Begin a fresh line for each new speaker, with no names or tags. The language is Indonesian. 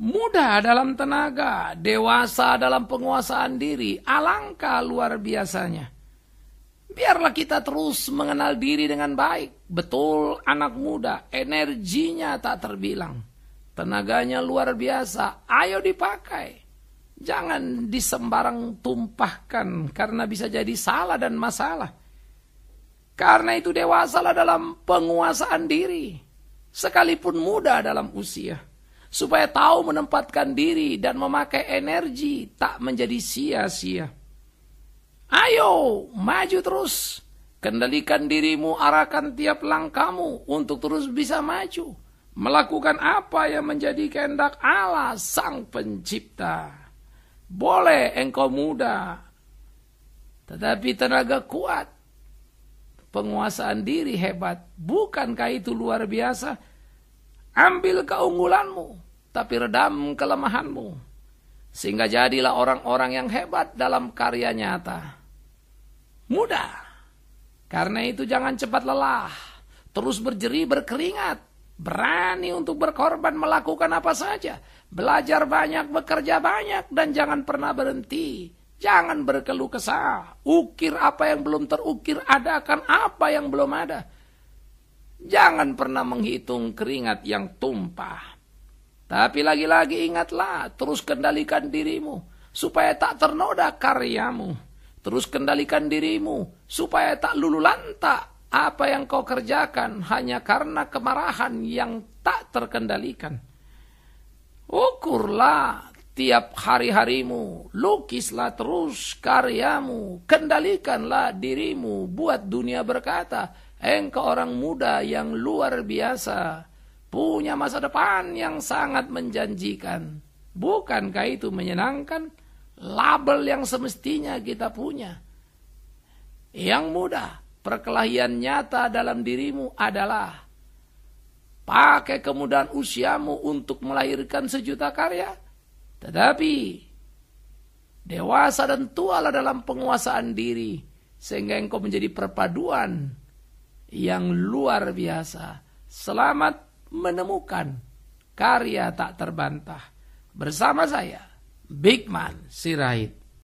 muda dalam tenaga, dewasa dalam penguasaan diri. Alangkah luar biasanya. Biarlah kita terus mengenal diri dengan baik. Betul anak muda, energinya tak terbilang. Tenaganya luar biasa, ayo dipakai. Jangan disembarang tumpahkan karena bisa jadi salah dan masalah. Karena itu dewasalah dalam penguasaan diri. Sekalipun muda dalam usia supaya tahu menempatkan diri dan memakai energi tak menjadi sia-sia. Ayo, maju terus. Kendalikan dirimu, arahkan tiap langkahmu untuk terus bisa maju. Melakukan apa yang menjadi kehendak Allah Sang Pencipta. Boleh engkau muda, tetapi tenaga kuat. Penguasaan diri hebat. Bukankah itu luar biasa? Ambil keunggulanmu, tapi redam kelemahanmu. Sehingga jadilah orang-orang yang hebat dalam karya nyata. Mudah. Karena itu jangan cepat lelah. Terus berjeri berkeringat. Berani untuk berkorban melakukan apa saja. Belajar banyak, bekerja banyak, dan jangan pernah berhenti. Jangan berkeluh kesah. Ukir apa yang belum terukir, adakan apa yang belum ada. Jangan pernah menghitung keringat yang tumpah. Tapi lagi-lagi ingatlah, terus kendalikan dirimu supaya tak ternoda karyamu. Terus kendalikan dirimu supaya tak lulu lantak apa yang kau kerjakan hanya karena kemarahan yang tak terkendalikan. Ukurlah tiap hari-harimu, lukislah terus karyamu, kendalikanlah dirimu, buat dunia berkata, Engkau orang muda yang luar biasa, punya masa depan yang sangat menjanjikan. Bukankah itu menyenangkan? Label yang semestinya kita punya. Yang muda, perkelahian nyata dalam dirimu adalah pakai kemudahan usiamu untuk melahirkan sejuta karya. Tetapi dewasa dan tualah dalam penguasaan diri sehingga engkau menjadi perpaduan yang luar biasa. Selamat menemukan karya tak terbantah bersama saya, Bigman Sirait.